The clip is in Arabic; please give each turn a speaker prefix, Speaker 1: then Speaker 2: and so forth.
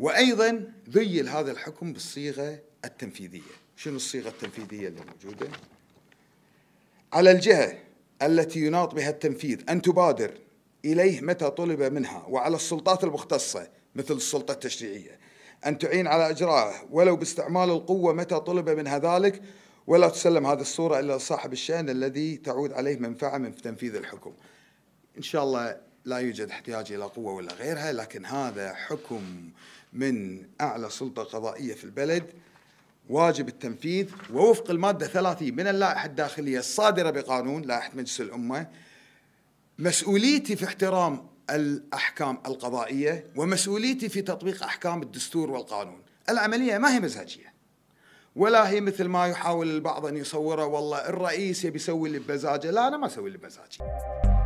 Speaker 1: وأيضا ذيل هذا الحكم بالصيغة التنفيذية شنو الصيغة التنفيذية اللي موجودة؟ على الجهة التي يناط بها التنفيذ أن تبادر إليه متى طلب منها وعلى السلطات المختصة مثل السلطة التشريعية أن تعين على إجرائه ولو باستعمال القوة متى طلب منها ذلك ولا تسلم هذه الصورة إلا صاحب الشأن الذي تعود عليه منفعة من تنفيذ الحكم إن شاء الله لا يوجد احتياج إلى قوة ولا غيرها لكن هذا حكم من أعلى سلطة قضائية في البلد واجب التنفيذ ووفق المادة 30 من اللائحة الداخلية الصادرة بقانون لائحة مجلس الأمة مسؤوليتي في احترام الأحكام القضائية ومسؤوليتي في تطبيق أحكام الدستور والقانون العملية ما هي مزاجية ولا هي مثل ما يحاول البعض أن يصوره والله الرئيس يبي يسوي اللي بمزاجه لا أنا ما أسوي اللي بمزاجي